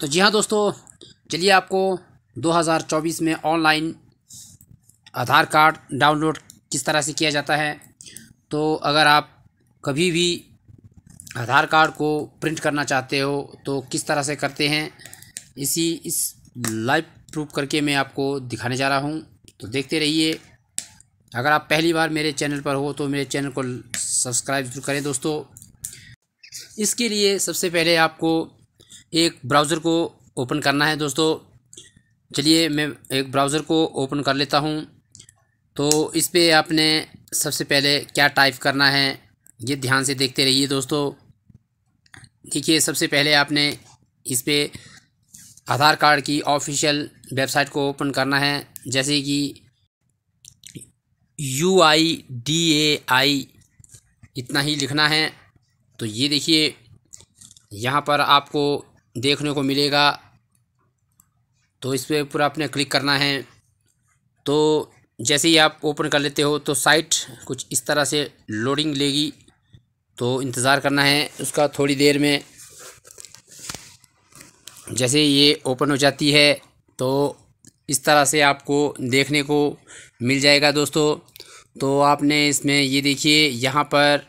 तो जी हाँ दोस्तों चलिए आपको 2024 में ऑनलाइन आधार कार्ड डाउनलोड किस तरह से किया जाता है तो अगर आप कभी भी आधार कार्ड को प्रिंट करना चाहते हो तो किस तरह से करते हैं इसी इस लाइव प्रूफ करके मैं आपको दिखाने जा रहा हूँ तो देखते रहिए अगर आप पहली बार मेरे चैनल पर हो तो मेरे चैनल को सब्सक्राइब जरूर करें दोस्तों इसके लिए सबसे पहले आपको एक ब्राउज़र को ओपन करना है दोस्तों चलिए मैं एक ब्राउज़र को ओपन कर लेता हूँ तो इस पर आपने सबसे पहले क्या टाइप करना है ये ध्यान से देखते रहिए दोस्तों देखिए सबसे पहले आपने इस पर आधार कार्ड की ऑफिशियल वेबसाइट को ओपन करना है जैसे कि यू आई डी ए आई इतना ही लिखना है तो ये देखिए यहाँ पर आपको देखने को मिलेगा तो इस पर पूरा आपने क्लिक करना है तो जैसे ही आप ओपन कर लेते हो तो साइट कुछ इस तरह से लोडिंग लेगी तो इंतज़ार करना है उसका थोड़ी देर में जैसे ये ओपन हो जाती है तो इस तरह से आपको देखने को मिल जाएगा दोस्तों तो आपने इसमें ये देखिए यहाँ पर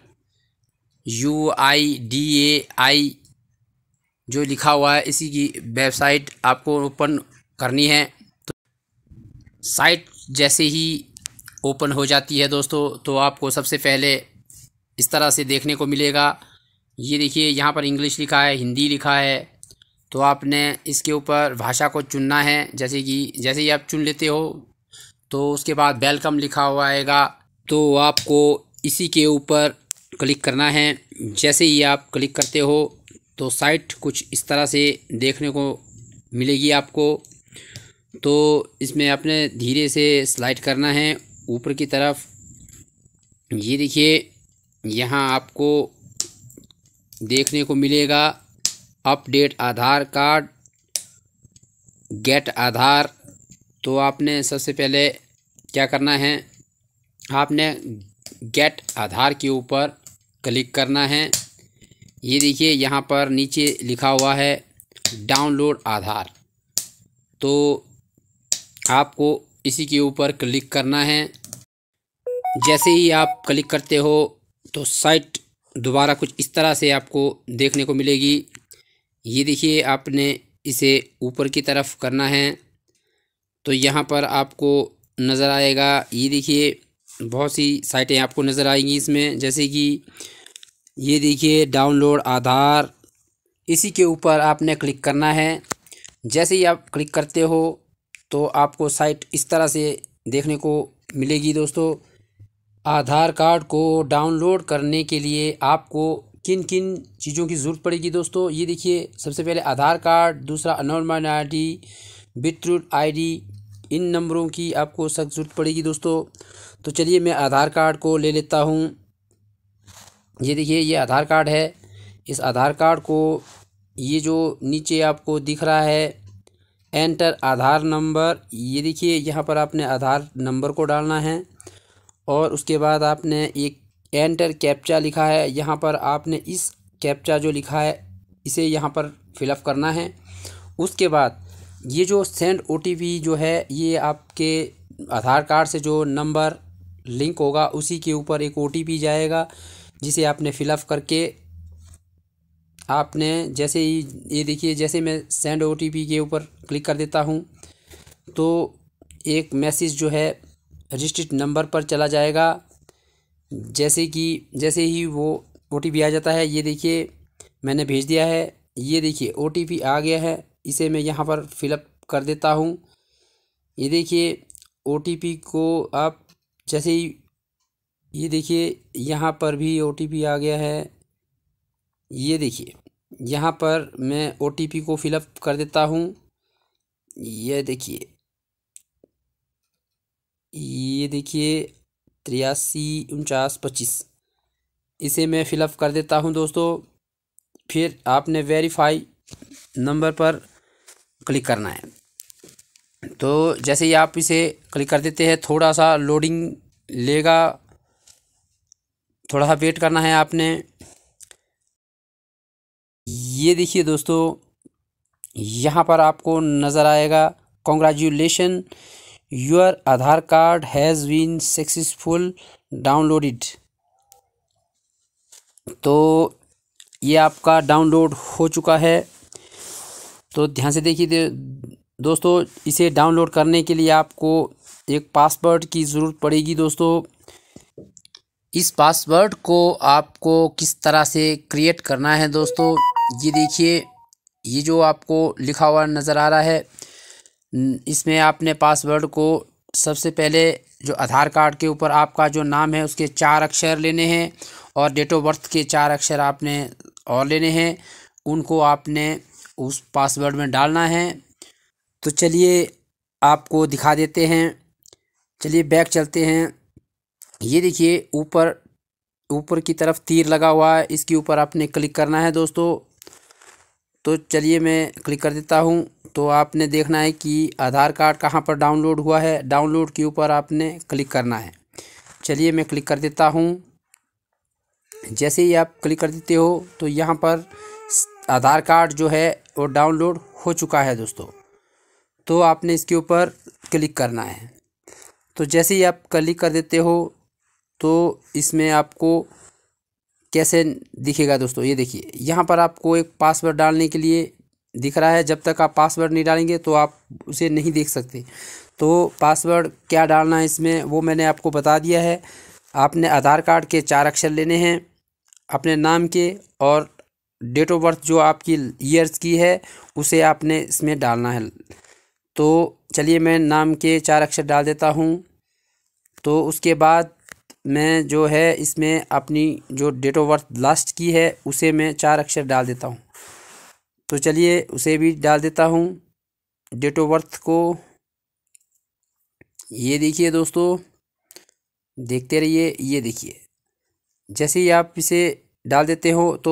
यू आई डी ए आई जो लिखा हुआ है इसी की वेबसाइट आपको ओपन करनी है तो साइट जैसे ही ओपन हो जाती है दोस्तों तो आपको सबसे पहले इस तरह से देखने को मिलेगा ये देखिए यहाँ पर इंग्लिश लिखा है हिंदी लिखा है तो आपने इसके ऊपर भाषा को चुनना है जैसे कि जैसे ही आप चुन लेते हो तो उसके बाद वेलकम लिखा हुआ आएगा तो आपको इसी के ऊपर क्लिक करना है जैसे ही आप क्लिक करते हो तो साइट कुछ इस तरह से देखने को मिलेगी आपको तो इसमें आपने धीरे से स्लाइड करना है ऊपर की तरफ ये देखिए यहाँ आपको देखने को मिलेगा update Aadhaar card get Aadhaar तो आपने सबसे पहले क्या करना है आपने गेट आधार के ऊपर क्लिक करना है ये देखिए यहाँ पर नीचे लिखा हुआ है डाउनलोड आधार तो आपको इसी के ऊपर क्लिक करना है जैसे ही आप क्लिक करते हो तो साइट दोबारा कुछ इस तरह से आपको देखने को मिलेगी ये देखिए आपने इसे ऊपर की तरफ करना है तो यहाँ पर आपको नज़र आएगा ये देखिए बहुत सी साइटें आपको नज़र आएंगी इसमें जैसे कि ये देखिए डाउनलोड आधार इसी के ऊपर आपने क्लिक करना है जैसे ही आप क्लिक करते हो तो आपको साइट इस तरह से देखने को मिलेगी दोस्तों आधार कार्ड को डाउनलोड करने के लिए आपको किन किन चीज़ों की ज़रूरत पड़ेगी दोस्तों ये देखिए सबसे पहले आधार कार्ड दूसरा अनोर्मल आई डी बिट्रूट आई इन नंबरों की आपको सख्त ज़रूरत पड़ेगी दोस्तों तो चलिए मैं आधार कार्ड को ले लेता हूँ ये देखिए ये आधार कार्ड है इस आधार कार्ड को ये जो नीचे आपको दिख रहा है एंटर आधार नंबर ये देखिए यहाँ पर आपने आधार नंबर को डालना है और उसके बाद आपने एक एंटर कैप्चा लिखा है यहाँ पर आपने इस कैप्चा जो लिखा है इसे यहाँ पर फिलअप करना है उसके बाद ये जो सेंड ओ जो है ये आपके आधार कार्ड से जो नंबर लिंक होगा उसी के ऊपर एक ओ जाएगा जिसे आपने फिलअप करके आपने जैसे ही ये देखिए जैसे मैं सेंड ओ के ऊपर क्लिक कर देता हूँ तो एक मैसेज जो है रजिस्टर्ड नंबर पर चला जाएगा जैसे कि जैसे ही वो ओ आ जाता है ये देखिए मैंने भेज दिया है ये देखिए ओ आ गया है इसे मैं यहाँ पर फिलअप कर देता हूँ ये देखिए ओ को आप जैसे ही ये देखिए यहाँ पर भी ओ आ गया है ये देखिए यहाँ पर मैं ओ को फिलअप कर देता हूँ ये देखिए ये देखिए तिरासी उनचास पच्चीस इसे मैं फिलअप कर देता हूँ दोस्तों फिर आपने वेरीफाई नंबर पर क्लिक करना है तो जैसे ही आप इसे क्लिक कर देते हैं थोड़ा सा लोडिंग लेगा थोड़ा सा वेट करना है आपने ये देखिए दोस्तों यहाँ पर आपको नज़र आएगा congratulation your Aadhaar card has been successful downloaded तो ये आपका डाउनलोड हो चुका है तो ध्यान से देखिए दोस्तों इसे डाउनलोड करने के लिए आपको एक पासवर्ड की ज़रूरत पड़ेगी दोस्तों इस पासवर्ड को आपको किस तरह से क्रिएट करना है दोस्तों ये देखिए ये जो आपको लिखा हुआ नज़र आ रहा है इसमें आपने पासवर्ड को सबसे पहले जो आधार कार्ड के ऊपर आपका जो नाम है उसके चार अक्षर लेने हैं और डेट ऑफ बर्थ के चार अक्षर आपने और लेने हैं उनको आपने उस पासवर्ड में डालना है तो चलिए आपको दिखा देते हैं चलिए बैक चलते हैं ये देखिए ऊपर ऊपर की तरफ तीर लगा हुआ है इसके ऊपर आपने क्लिक करना है दोस्तों तो चलिए मैं क्लिक कर देता हूँ तो आपने देखना है कि आधार कार्ड कहाँ पर डाउनलोड हुआ है डाउनलोड के ऊपर आपने क्लिक करना है चलिए मैं क्लिक कर देता हूँ जैसे ही आप क्लिक कर देते हो तो यहाँ पर आधार कार्ड जो है वो डाउनलोड हो चुका है दोस्तों तो आपने इसके ऊपर क्लिक करना है तो जैसे ही आप क्लिक कर देते हो तो इसमें आपको कैसे दिखेगा दोस्तों ये देखिए यहाँ पर आपको एक पासवर्ड डालने के लिए दिख रहा है जब तक आप पासवर्ड नहीं डालेंगे तो आप उसे नहीं देख सकते तो पासवर्ड क्या डालना है इसमें वो मैंने आपको बता दिया है आपने आधार कार्ड के चार अक्षर लेने हैं अपने नाम के और डेट ऑफ बर्थ जो आपकी ईयर्स की है उसे आपने इसमें डालना है तो चलिए मैं नाम के चार अक्षर डाल देता हूँ तो उसके बाद मैं जो है इसमें अपनी जो डेट ऑफ बर्थ लास्ट की है उसे मैं चार अक्षर डाल देता हूँ तो चलिए उसे भी डाल देता हूँ डेट ऑफ बर्थ को ये देखिए दोस्तों देखते रहिए ये देखिए जैसे ही आप इसे डाल देते हो तो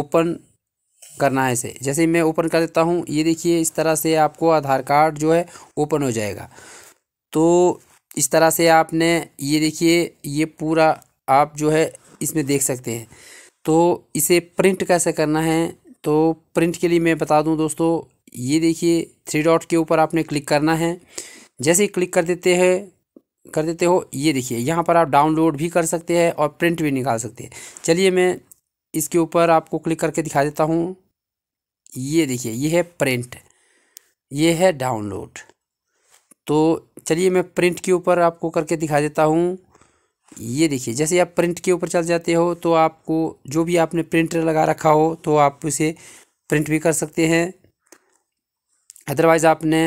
ओपन करना है इसे जैसे मैं ओपन कर देता हूँ ये देखिए इस तरह से आपको आधार कार्ड जो है ओपन हो जाएगा तो इस तरह से आपने ये देखिए ये पूरा आप जो है इसमें देख सकते हैं तो इसे प्रिंट कैसे करना है तो प्रिंट के लिए मैं बता दूं दोस्तों ये देखिए थ्री डॉट के ऊपर आपने क्लिक करना है जैसे ही क्लिक कर देते हैं कर देते हो ये देखिए यहाँ पर आप डाउनलोड भी कर सकते हैं और प्रिंट भी निकाल सकते हैं चलिए मैं इसके ऊपर आपको क्लिक करके दिखा देता हूँ ये देखिए ये है प्रिंट ये है डाउनलोड तो चलिए मैं प्रिंट के ऊपर आपको करके दिखा देता हूँ ये देखिए जैसे आप प्रिंट के ऊपर चल जाते हो तो आपको जो भी आपने प्रिंट लगा रखा हो तो आप उसे प्रिंट भी कर सकते हैं अदरवाइज़ आपने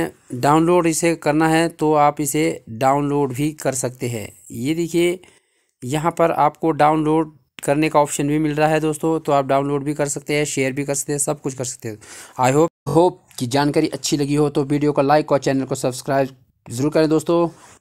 डाउनलोड इसे करना है तो आप इसे डाउनलोड भी कर सकते हैं ये देखिए यहाँ पर आपको डाउनलोड करने का ऑप्शन भी मिल रहा है दोस्तों तो आप डाउनलोड भी कर सकते हैं शेयर भी कर सकते हैं सब कुछ कर सकते हैं आई होप होप कि जानकारी अच्छी लगी हो तो वीडियो को लाइक और चैनल को सब्सक्राइब ज़रूर करें दोस्तों